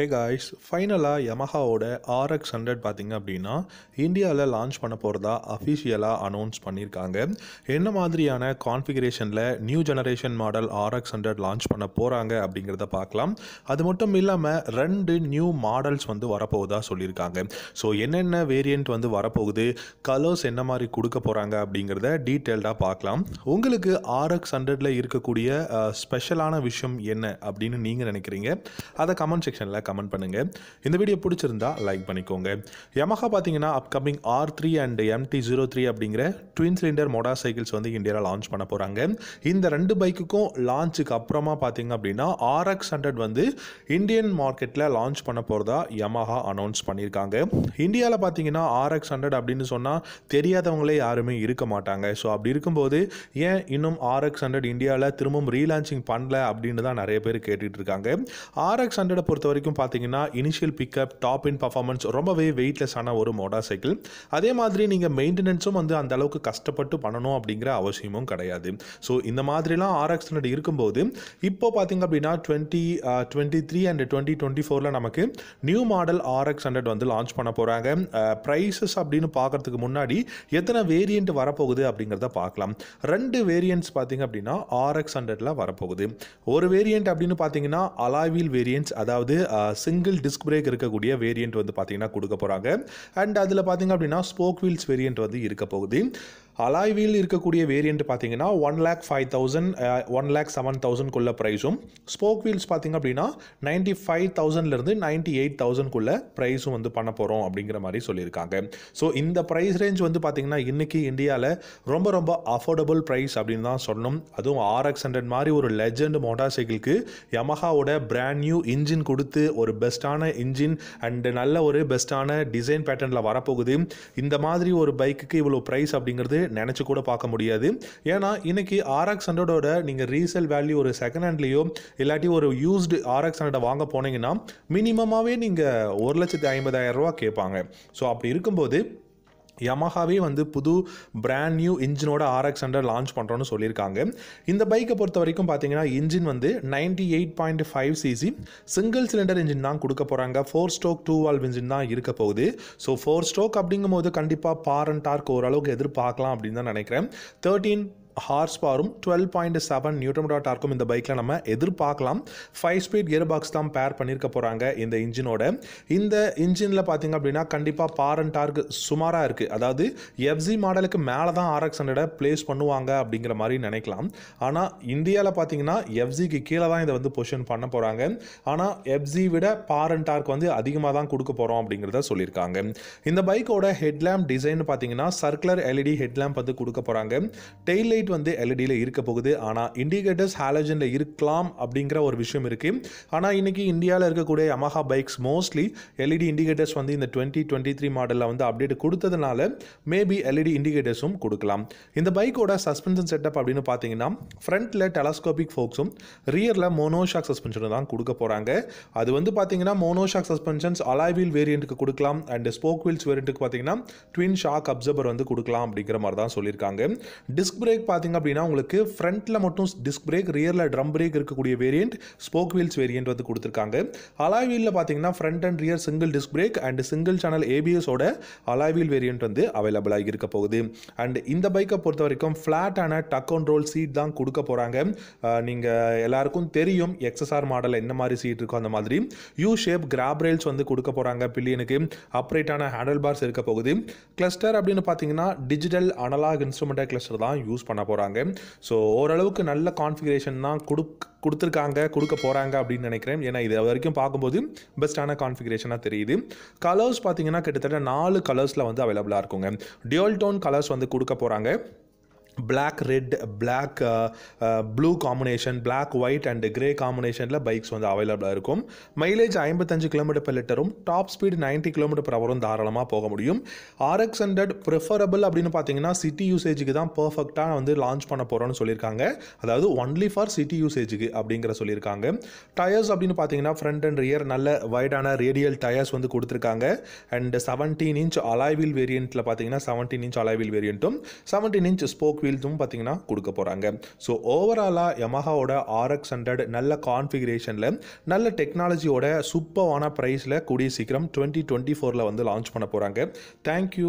hey guys ஃபைனலாக யமஹாவோட RX hundred பார்த்திங்க அப்படின்னா இந்தியாவில் லான்ச் பண்ண போகிறதா அஃபிஷியலாக அனௌன்ஸ் பண்ணியிருக்காங்க என்ன மாதிரியான கான்ஃபிகரேஷனில் new generation model RX hundred launch பண்ண போகிறாங்க அப்படிங்கிறத பார்க்கலாம் அது மட்டும் இல்லாமல் ரெண்டு நியூ மாடல்ஸ் வந்து வரப்போகுதா சொல்லியிருக்காங்க ஸோ என்னென்ன வேரியண்ட் வந்து வரப்போகுது கலர்ஸ் என்ன மாதிரி கொடுக்க போகிறாங்க அப்படிங்கிறத டீட்டெயில்டாக பார்க்கலாம் உங்களுக்கு ஆர்எக்ஸ் ஹண்ட்ரடில் இருக்கக்கூடிய ஸ்பெஷலான விஷயம் என்ன அப்படின்னு நீங்கள் நினைக்கிறீங்க அதை கமெண்ட் செக்ஷனில் கமெண்ட் பண்ணுங்கள் இந்த வீடியோ பிடிச்சிருந்தா லைக் பண்ணிக்கோங்க யமஹா பார்த்தீங்கன்னா upcoming R three and MT zero three அப்படிங்கிற ட்வின் சிலிண்டர் மோட்டார் சைக்கிள்ஸ் வந்து இந்தியாவில் லான்ச் பண்ண போகிறாங்க இந்த ரெண்டு பைக்குக்கும் லான்ச்சுக்கு அப்புறமா பார்த்தீங்க அப்படின்னா ஆர்எக்ஸ் ஹண்ட்ரட் வந்து இந்தியன் மார்க்கெட்டில் லான்ச் பண்ண போகிறதா யமஹா அனௌன்ஸ் பண்ணியிருக்காங்க இந்தியாவில் பார்த்தீங்கன்னா ஆர்எக்ஸ் ஹண்ட்ரட் அப்படின்னு சொன்னால் தெரியாதவங்களே யாருமே இருக்க மாட்டாங்க ஸோ அப்படி இருக்கும்போது ஏன் இன்னும் ஆர்எக்ஸ் ஹண்ட்ரட் இந்தியாவில் திரும்பவும் ரீலான்ச்சிங் பண்ணல அப்படின்னு தான் நிறைய பேர் கேட்டுட்டு இருக்காங்க ஆர்எக்ஸ் ஹண்ட்ரட் பொறுத்த வரைக்கும் பார்த்தீங்கன்னா initial pickup top in performance ரொம்பவே வெயிட்லெஸ்ஸான ஒரு மோட்டார் சைக்கிள் அதே மாதிரி நீங்கள் மெயின்டெனன்ஸும் வந்து அந்த அளவுக்கு கஷ்டப்பட்டு பண்ணணும் அப்படிங்கிற அவசியமும் கிடையாது ஸோ இந்த மாதிரிலாம் ஆர்எக்ஸ் ஹண்ட்ரட் இருக்கும்போது இப்போ பார்த்தீங்க அப்படின்னா twenty twenty three and twenty twenty ஃபோரில் நமக்கு நியூ மாடல் ஆர்எக்ஸ் ஹண்ட்ரட் வந்து லான்ச் பண்ண போகிறாங்க ப்ரைஸஸ் அப்படின்னு பார்க்குறதுக்கு முன்னாடி எத்தனை வேரியண்ட் வரப்போகுது அப்படிங்கிறத பார்க்கலாம் ரெண்டு வேரியண்ட்ஸ் பார்த்தீங்க அப்படின்னா ஆர்எக்ஸ் ஹண்ட்ரட்ல வரப்போகுது ஒரு வேரியண்ட் அப்படின்னு பார்த்தீங்கன்னா அலாவில் வேரியன்ட்ஸ் அதாவது சிங்கிள் டிஸ்க் பிரேக் இருக்கக்கூடிய வேரியண்ட் வந்து பார்த்திங்கன்னா கொடுக்க போகிறாங்க அண்ட் அதில் பார்த்திங்க அப்படின்னா ஸ்போக் வீல்ஸ் வேரியன்ட் வந்து இருக்க போகுது அலாய்வியில் இருக்கக்கூடிய வேரியண்ட் பார்த்தீங்கன்னா one lakh five thousand one lakh seven தௌசண்ட்குள்ள ப்ரைஸும் ஸ்போக் வீல்ஸ் பார்த்திங்க அப்படின்னா நைன்ட்டி ஃபைவ் தௌசண்ட்லேருந்து நைன்ட்டி எயிட் தௌசண்ட்குள்ள ப்ரைஸும் வந்து பண்ண போகிறோம் அப்படிங்கிற மாதிரி சொல்லியிருக்காங்க ஸோ இந்த ப்ரைஸ் ரேஞ்ச் வந்து பார்த்திங்கன்னா இன்றைக்கி இந்தியாவில் ரொம்ப ரொம்ப அஃபோர்டபுள் ப்ரைஸ் அப்படின்னு தான் சொல்லணும் அதுவும் ஆர்எக்ஸ் ஹண்ட்ரட் மாதிரி ஒரு லெஜண்ட் மோட்டார் சைக்கிளுக்கு யமஹாவோட பிராண்ட் நியூ இன்ஜின் கொடுத்து ஒரு பெஸ்ட்டான இன்ஜின் அண்டு நல்ல ஒரு பெஸ்ட்டான டிசைன் பேட்டர்னில் வரப்போகுது இந்த மாதிரி ஒரு பைக்குக்கு இவ்வளோ ப்ரைஸ் அப்படிங்கிறது நினச்சி கூட பார்க்க முடியாது ஏன்னா இன்றைக்கி ஆர்எக்ஸ் ஹண்ட்ரடோட நீங்கள் ரீசேல் வேல்யூ ஒரு செகண்ட் ஹேண்ட்லேயோ இல்லாட்டி ஒரு யூஸ்டு ஆர்எக்ஸ் ஹண்ட்ரட் வாங்க போனீங்கன்னா மினிமமாகவே நீங்கள் ஒரு லட்சத்தி ரூபா கேட்பாங்க ஸோ அப்படி இருக்கும்போது யமஹாவே வந்து புது பிராண்ட் நியூ இன்ஜினோட ஆர்எக்ஸ் ஹண்ட்ரட் லான்ச் பண்ணுறோன்னு சொல்லியிருக்காங்க இந்த பைக்கை பொறுத்த வரைக்கும் பார்த்தீங்கன்னா இன்ஜின் வந்து ninety eight point five CC single cylinder engine தான் கொடுக்க போகிறாங்க four stroke two valve engine தான் இருக்க போகுது ஸோ ஃபோர் ஸ்ட்ரோக் அப்படிங்கும் போது கண்டிப்பாக பார் அண்ட் டார்க் ஓரளவுக்கு எதிர்பார்க்கலாம் அப்படின்னு தான் நினைக்கிறேன் தேர்ட்டீன் ஹார்ஸ் பவரும் டுவெல் பாயிண்ட் செவன் நியூட்டமீட்டர் டார்க்கும் இந்த பைக்கில் நம்ம எதிர்பார்க்கலாம் ஃபைவ் ஸ்பீட் கியர் பாக்ஸ் தான் பேர் பண்ணியிருக்க போகிறாங்க இந்த இன்ஜினோட இந்த இன்ஜினில் பார்த்தீங்க அப்படின்னா கண்டிப்பாக பாரன் டார்க் சுமாராக இருக்குது அதாவது எஃப்சி மாடலுக்கு மேலே தான் ஆர்எக்ஸ் ஹண்ட்ரடை ப்ளேஸ் பண்ணுவாங்க அப்படிங்கிற மாதிரி நினைக்கலாம் ஆனால் இந்தியாவில் பார்த்தீங்கன்னா எஃப்சிக்கு கீழே தான் இதை வந்து பொசிஷன் பண்ண போகிறாங்க ஆனால் எஃப்சி விட பாரன் டார்க் வந்து அதிகமாக தான் கொடுக்க போகிறோம் அப்படிங்கிறத சொல்லியிருக்காங்க இந்த பைக்கோட ஹெட்லேம்ப் டிசைன் பார்த்தீங்கன்னா சர்க்குலர் எல்இடி ஹெட்லேம்ப் வந்து கொடுக்க போகிறாங்க டெய்ல் லைட் லைட் வந்து எல்இடியில் e இருக்க போகுது ஆனால் இண்டிகேட்டர்ஸ் ஹாலஜனில் இருக்கலாம் அப்படிங்கிற ஒரு விஷயம் இருக்குது ஆனால் இன்றைக்கி இந்தியாவில் இருக்கக்கூடிய Yamaha bikes mostly LED indicators வந்து இந்த டுவெண்ட்டி டுவெண்ட்டி த்ரீ மாடலில் வந்து அப்டேட் கொடுத்ததுனால மேபி எல்இடி இண்டிகேட்டர்ஸும் கொடுக்கலாம் இந்த பைக்கோட சஸ்பென்ஷன் செட்டப் அப்படின்னு பார்த்தீங்கன்னா ஃப்ரண்ட்டில் டெலஸ்கோபிக் ஃபோக்ஸும் ரியரில் மோனோஷாக் சஸ்பென்ஷனும் தான் கொடுக்க போகிறாங்க அது வந்து பார்த்தீங்கன்னா மோனோஷாக் சஸ்பென்ஷன்ஸ் அலாய்வீல் வேரியண்ட்டுக்கு கொடுக்கலாம் அண்ட் ஸ்போக் வீல்ஸ் வேரியண்ட்டுக்கு பார்த்தீங்கன்னா ட்வின் ஷாக் அப்சர்வர் வந்து கொடுக்கலாம் அப்படிங்கிற மாதிரி தான் சொல்லியிருக்காங்க டிஸ்க் பிரேக் பார்த்திங்க அப்படின்னா உங்களுக்கு ஃப்ரண்ட்டில் மட்டும் டிஸ்க் பிரேக் ரியரில் ட்ரம் பிரேக் இருக்கக்கூடிய வேரியண்ட் ஸ்போக் வீல்ஸ் வேரியண்ட் வந்து கொடுத்துருக்காங்க அலாய் வீலில் பார்த்தீங்கன்னா front and rear single disc brake and single channel ஏபிஎஸோட அலாய் வீல் வேரியண்ட் வந்து ஆகி இருக்க போகுது அண்ட் இந்த பைக்கை பொறுத்த வரைக்கும் ஃப்ளாட்டான டக் அண்ட் ரோல் சீட் தான் கொடுக்க போகிறாங்க நீங்கள் எல்லாருக்கும் தெரியும் எக்ஸ்எஸ்ஆர் மாடலில் என்ன மாதிரி சீட் இருக்கும் அந்த மாதிரி யூ ஷேப் கிராப் ரெயில்ஸ் வந்து கொடுக்க போகிறாங்க பில்லியனுக்கு அப்ரைட்டான ஹேண்டல் பார்ஸ் இருக்க போகுது கிளஸ்டர் அப்படின்னு பார்த்தீங்கன்னா டிஜிட்டல் அனலாக் இன்ஸ்ட்ருமெண்ட்டல் கிளஸ்டர் தான் யூஸ் பண்ண பண்ண போகிறாங்க ஸோ ஓரளவுக்கு நல்ல கான்ஃபிகரேஷன் தான் கொடுக் கொடுத்துருக்காங்க கொடுக்க போகிறாங்க அப்படின்னு நினைக்கிறேன் ஏன்னா இது வரைக்கும் பார்க்கும்போது பெஸ்ட்டான கான்ஃபிகரேஷனாக தெரியுது கலர்ஸ் பார்த்தீங்கன்னா கிட்டத்தட்ட நாலு கலர்ஸில் வந்து அவைலபிளாக இருக்குங்க டியூல் டோன் கலர்ஸ் வந்து கொடுக்க போகிறாங்க black red black blue combination black white and grey காம்பினேஷனில் பைக்ஸ் வந்து அவைலபிளாக இருக்கும் மைலேஜ் ஐம்பத்தஞ்சு கிலோமீட்டர் பர் லிட்டரும் top speed ninety kilometre per அவரும் தாராளமாக போக முடியும் ஆர்எக்ஸ் ஹண்ட்ரட் ப்ரிஃபரபிள் அப்படின்னு பார்த்தீங்கன்னா சிட்டி யூசேஜுக்கு தான் பர்ஃபெக்டாக வந்து லான்ச் பண்ண போகிறோன்னு சொல்லியிருக்காங்க அதாவது ஒன்லி ஃபார் சிட்டி யூசேஜுக்கு அப்படிங்கிற சொல்லியிருக்காங்க டயர்ஸ் அப்படின்னு பார்த்தீங்கன்னா ஃப்ரண்ட் அண்ட் ரியர் நல்ல வைடான ரேடியல் டயர்ஸ் வந்து கொடுத்துருக்காங்க அண்ட் செவன்டீன் இன்ச் அலாய்வில் வேரியண்ட்டில் பார்த்தீங்கன்னா செவன்டீன் இன்ச் அலாய்வில் வேரியண்ட்டும் செவன்டீன் இன்ச் ஸ்போக் ஃபீல்ஸும் பார்த்தீங்கன்னா கொடுக்க போகிறாங்க ஸோ ஓவராலாக யமஹாவோட ஆர்எக்ஸ் ஹண்ட்ரட் நல்ல கான்ஃபிகரேஷனில் நல்ல டெக்னாலஜியோட சூப்பரான ப்ரைஸில் கூடிய சீக்கிரம் டுவெண்ட்டி டுவெண்ட்டி ஃபோரில் வந்து லான்ச் பண்ண போகிறாங்க தேங்க்யூ